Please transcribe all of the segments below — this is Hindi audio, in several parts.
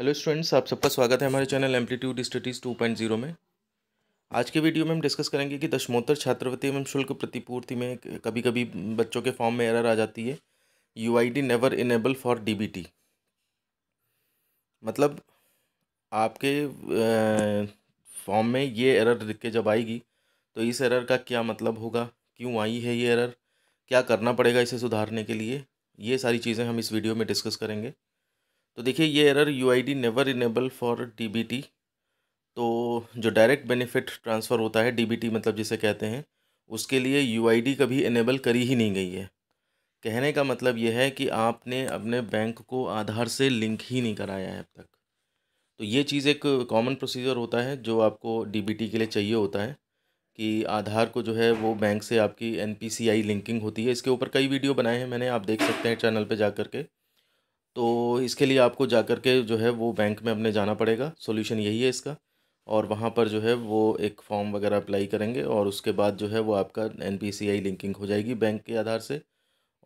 हेलो स्टूडेंट्स आप सबका स्वागत है हमारे चैनल एम्पलीट्यूड स्टडीज़ 2.0 में आज के वीडियो में हम डिस्कस करेंगे कि दशमोत्तर छात्रवृत्ति एवं शुल्क प्रतिपूर्ति में कभी कभी बच्चों के फॉर्म में एरर आ जाती है U I D never enable for D B T मतलब आपके फॉर्म में ये एरर लिख के जब आएगी तो इस एरर का क्या मतलब होगा क्यों आई है ये एरर क्या करना पड़ेगा इसे सुधारने के लिए ये सारी चीज़ें हम इस वीडियो में डिस्कस करेंगे तो देखिए ये error U I D never enable for D B T तो जो डायरेक्ट बेनिफिट ट्रांसफ़र होता है डी बी टी मतलब जिसे कहते हैं उसके लिए यू आई डी कभी इनेबल करी ही नहीं गई है कहने का मतलब यह है कि आपने अपने बैंक को आधार से लिंक ही नहीं कराया है अब तक तो ये चीज़ एक कॉमन प्रोसीजर होता है जो आपको डी बी टी के लिए चाहिए होता है कि आधार को जो है वो बैंक से आपकी N P C I linking होती है इसके ऊपर कई वीडियो बनाए हैं मैंने आप देख सकते हैं चैनल पर जा कर के तो इसके लिए आपको जा कर के जो है वो बैंक में अपने जाना पड़ेगा सोल्यूशन यही है इसका और वहाँ पर जो है वो एक फॉर्म वगैरह अप्लाई करेंगे और उसके बाद जो है वो आपका एन लिंकिंग हो जाएगी बैंक के आधार से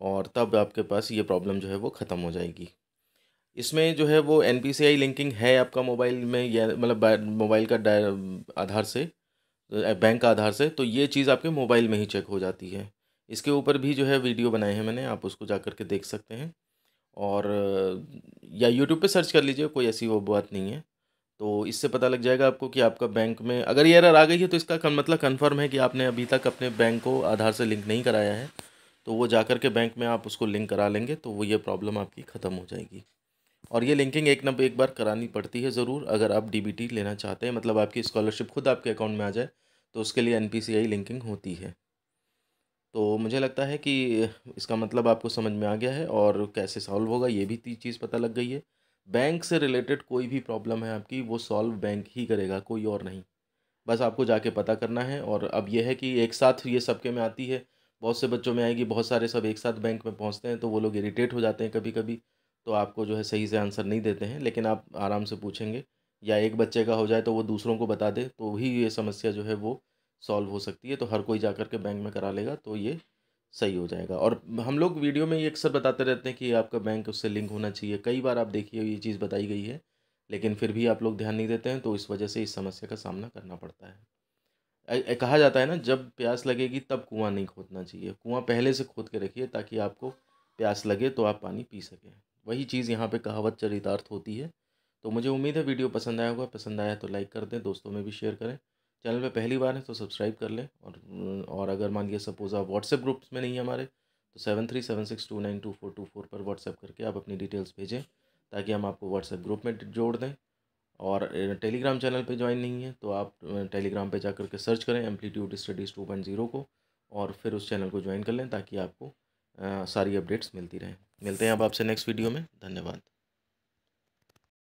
और तब आपके पास ये प्रॉब्लम जो है वो ख़त्म हो जाएगी इसमें जो है वो एन लिंकिंग है आपका मोबाइल में या मतलब मोबाइल का आधार से बैंक का आधार से तो ये चीज़ आपके मोबाइल में ही चेक हो जाती है इसके ऊपर भी जो है वीडियो बनाए हैं मैंने आप उसको जा कर के देख सकते हैं और या यूट्यूब पे सर्च कर लीजिए कोई ऐसी वो बात नहीं है तो इससे पता लग जाएगा आपको कि आपका बैंक में अगर ये एरर आ गई है तो इसका मतलब कन्फर्म है कि आपने अभी तक अपने बैंक को आधार से लिंक नहीं कराया है तो वो जा के बैंक में आप उसको लिंक करा लेंगे तो वो ये प्रॉब्लम आपकी ख़त्म हो जाएगी और ये लिंकिंग एक नंबर एक बार करानी पड़ती है ज़रूर अगर आप डीबीटी लेना चाहते हैं मतलब आपकी स्कॉलरशिप खुद आपके अकाउंट में आ जाए तो उसके लिए एनपीसीआई लिंकिंग होती है तो मुझे लगता है कि इसका मतलब आपको समझ में आ गया है और कैसे सॉल्व होगा ये भी चीज़ पता लग गई है बैंक से रिलेटेड कोई भी प्रॉब्लम है आपकी वो सॉल्व बैंक ही करेगा कोई और नहीं बस आपको जाके पता करना है और अब यह है कि एक साथ ये सबके में आती है बहुत से बच्चों में आएगी बहुत सारे सब एक साथ बैंक में पहुंचते हैं तो वो लोग इरीटेट हो जाते हैं कभी कभी तो आपको जो है सही से आंसर नहीं देते हैं लेकिन आप आराम से पूछेंगे या एक बच्चे का हो जाए तो वो दूसरों को बता दे तो भी ये समस्या जो है वो सॉल्व हो सकती है तो हर कोई जा कर के बैंक में करा लेगा तो ये सही हो जाएगा और हम लोग वीडियो में ये अक्सर बताते रहते हैं कि आपका बैंक उससे लिंक होना चाहिए कई बार आप देखिए ये चीज़ बताई गई है लेकिन फिर भी आप लोग ध्यान नहीं देते हैं तो इस वजह से इस समस्या का सामना करना पड़ता है कहा जाता है ना जब प्यास लगेगी तब कुआं नहीं खोदना चाहिए कुआं पहले से खोद के रखिए ताकि आपको प्यास लगे तो आप पानी पी सकें वही चीज़ यहाँ पे कहावत चरितार्थ होती है तो मुझे उम्मीद है वीडियो पसंद आया होगा पसंद आया तो लाइक कर दें दोस्तों में भी शेयर करें चैनल पे पहली बार है तो सब्सक्राइब कर लें और और अगर मान लीजिए सपोज़ आप व्हाट्सएप ग्रुप्स में नहीं है हमारे तो seven three seven six two nine two four two four पर व्हाट्सएप करके आप अपनी डिटेल्स भेजें ताकि हम आपको व्हाट्सएप ग्रुप में जोड़ दें और टेलीग्राम चैनल पे ज्वाइन नहीं है तो आप टेलीग्राम पे जा करके के सर्च करें amplitude studies two point zero को और फिर उस चैनल को ज्वाइन कर लें ताकि आपको आ, सारी अपडेट्स मिलती रहें मिलते हैं अब आपसे नेक्स्ट वीडियो में धन्यवाद